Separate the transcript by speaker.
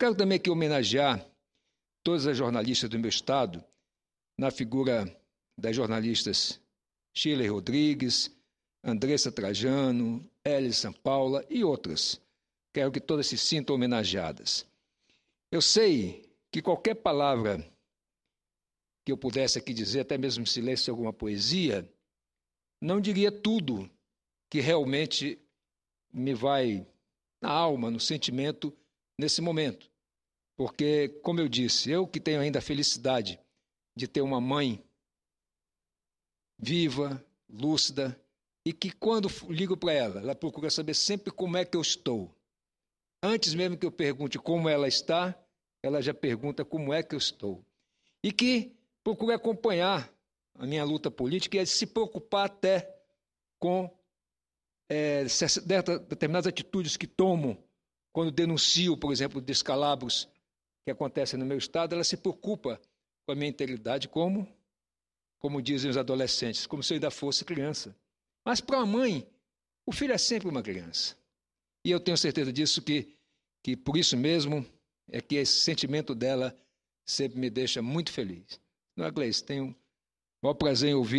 Speaker 1: quero também aqui homenagear todas as jornalistas do meu estado, na figura das jornalistas Shirley Rodrigues, Andressa Trajano, Elis Sampaula e outras. Quero que todas se sintam homenageadas. Eu sei que qualquer palavra que eu pudesse aqui dizer, até mesmo em silêncio, alguma poesia, não diria tudo que realmente me vai na alma, no sentimento, nesse momento. Porque, como eu disse, eu que tenho ainda a felicidade de ter uma mãe viva, lúcida, e que quando ligo para ela, ela procura saber sempre como é que eu estou. Antes mesmo que eu pergunte como ela está, ela já pergunta como é que eu estou. E que procura acompanhar a minha luta política e se preocupar até com é, determinadas atitudes que tomo quando denuncio, por exemplo, descalabros que acontecem no meu estado, ela se preocupa com a minha integridade, como, como dizem os adolescentes, como se eu ainda fosse criança. Mas para a mãe, o filho é sempre uma criança. E eu tenho certeza disso que, que por isso mesmo é que esse sentimento dela sempre me deixa muito feliz. Não é, Gleice? Tenho o maior prazer em ouvir.